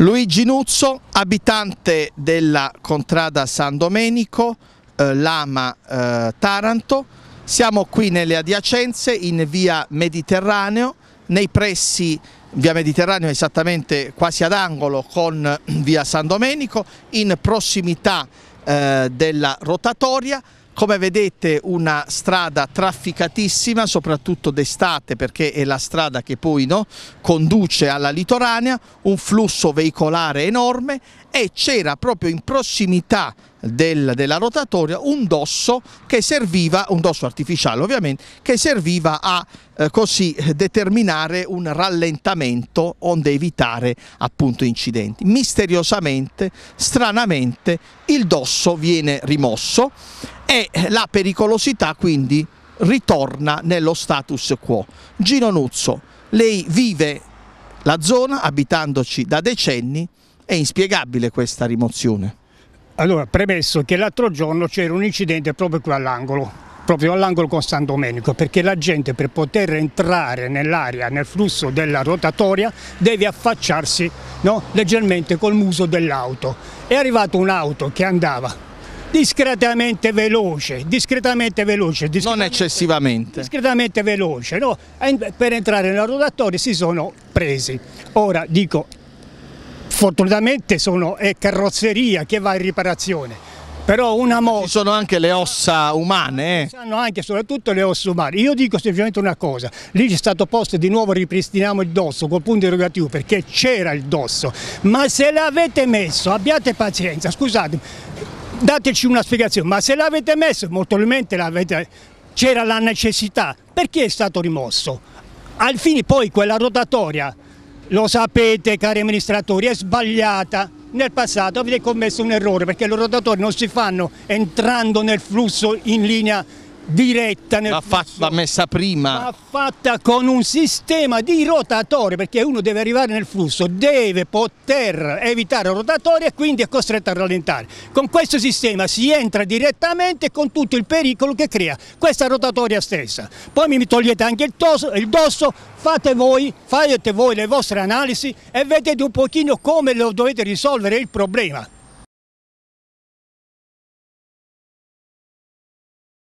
Luigi Nuzzo, abitante della contrada San Domenico, eh, Lama eh, Taranto. Siamo qui nelle adiacenze in via Mediterraneo, nei pressi via Mediterraneo esattamente quasi ad angolo con eh, via San Domenico, in prossimità eh, della rotatoria come vedete una strada trafficatissima, soprattutto d'estate perché è la strada che poi no, conduce alla litoranea, un flusso veicolare enorme e c'era proprio in prossimità del, della rotatoria un dosso che serviva, un dosso artificiale ovviamente, che serviva a eh, così determinare un rallentamento onde evitare appunto incidenti. Misteriosamente, stranamente, il dosso viene rimosso e la pericolosità quindi ritorna nello status quo. Gino Nuzzo, lei vive la zona abitandoci da decenni, è inspiegabile questa rimozione. Allora, premesso che l'altro giorno c'era un incidente proprio qui all'angolo, proprio all'angolo con San Domenico, perché la gente per poter entrare nell'area, nel flusso della rotatoria, deve affacciarsi no? leggermente col muso dell'auto. È arrivata un'auto che andava discretamente veloce, discretamente veloce. Discretamente, non eccessivamente. Discretamente veloce, no? per entrare nella rotatoria si sono presi. Ora dico, fortunatamente sono, è carrozzeria che va in riparazione. Però una moto... Ci sono anche le ossa umane. Eh? Ci sono anche e soprattutto le ossa umane. Io dico semplicemente una cosa, lì c'è stato posto di nuovo ripristiniamo il dosso col punto interrogativo perché c'era il dosso, ma se l'avete messo abbiate pazienza, scusatemi, dateci una spiegazione, ma se l'avete messo, molto probabilmente c'era la necessità, perché è stato rimosso? Al fine poi quella rotatoria, lo sapete cari amministratori, è sbagliata, nel passato avete commesso un errore perché le rotatorie non si fanno entrando nel flusso in linea diretta nel va fatta, messa prima va fatta con un sistema di rotatori perché uno deve arrivare nel flusso deve poter evitare rotatori e quindi è costretto a rallentare con questo sistema si entra direttamente con tutto il pericolo che crea questa rotatoria stessa poi mi togliete anche il, toso, il dosso fate voi, fate voi le vostre analisi e vedete un pochino come lo dovete risolvere il problema